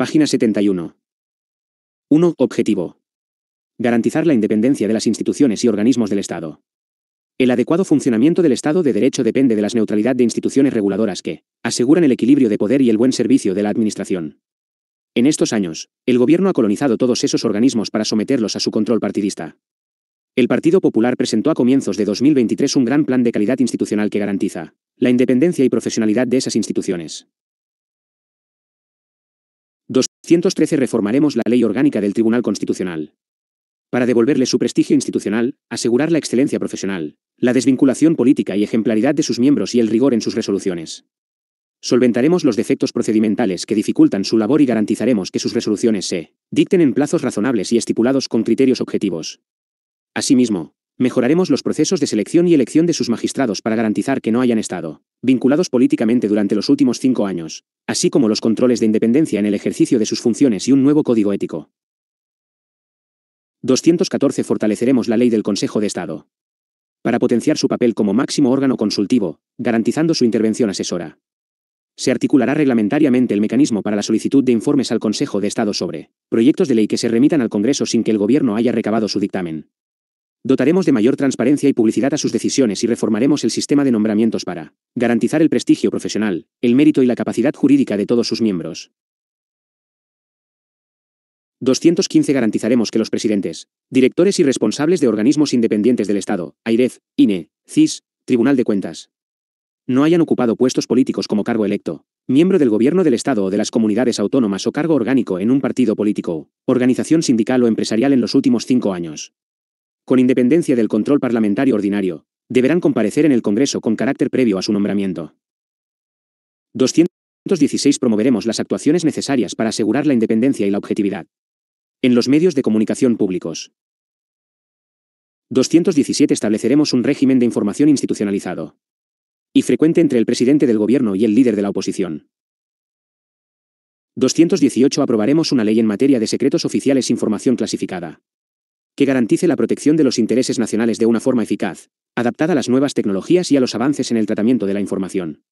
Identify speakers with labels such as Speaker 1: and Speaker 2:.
Speaker 1: Página 71. 1. Objetivo. Garantizar la independencia de las instituciones y organismos del Estado. El adecuado funcionamiento del Estado de Derecho depende de la neutralidad de instituciones reguladoras que aseguran el equilibrio de poder y el buen servicio de la Administración. En estos años, el Gobierno ha colonizado todos esos organismos para someterlos a su control partidista. El Partido Popular presentó a comienzos de 2023 un gran plan de calidad institucional que garantiza la independencia y profesionalidad de esas instituciones. 213 Reformaremos la ley orgánica del Tribunal Constitucional. Para devolverle su prestigio institucional, asegurar la excelencia profesional, la desvinculación política y ejemplaridad de sus miembros y el rigor en sus resoluciones. Solventaremos los defectos procedimentales que dificultan su labor y garantizaremos que sus resoluciones se dicten en plazos razonables y estipulados con criterios objetivos. Asimismo, Mejoraremos los procesos de selección y elección de sus magistrados para garantizar que no hayan estado vinculados políticamente durante los últimos cinco años, así como los controles de independencia en el ejercicio de sus funciones y un nuevo código ético. 214. Fortaleceremos la ley del Consejo de Estado. Para potenciar su papel como máximo órgano consultivo, garantizando su intervención asesora. Se articulará reglamentariamente el mecanismo para la solicitud de informes al Consejo de Estado sobre proyectos de ley que se remitan al Congreso sin que el Gobierno haya recabado su dictamen. Dotaremos de mayor transparencia y publicidad a sus decisiones y reformaremos el sistema de nombramientos para garantizar el prestigio profesional, el mérito y la capacidad jurídica de todos sus miembros. 215 Garantizaremos que los presidentes, directores y responsables de organismos independientes del Estado, AIREF, INE, CIS, Tribunal de Cuentas, no hayan ocupado puestos políticos como cargo electo, miembro del gobierno del Estado o de las comunidades autónomas o cargo orgánico en un partido político, organización sindical o empresarial en los últimos cinco años con independencia del control parlamentario ordinario, deberán comparecer en el Congreso con carácter previo a su nombramiento. 216 Promoveremos las actuaciones necesarias para asegurar la independencia y la objetividad. En los medios de comunicación públicos. 217 Estableceremos un régimen de información institucionalizado y frecuente entre el presidente del gobierno y el líder de la oposición. 218 Aprobaremos una ley en materia de secretos oficiales información clasificada que garantice la protección de los intereses nacionales de una forma eficaz, adaptada a las nuevas tecnologías y a los avances en el tratamiento de la información.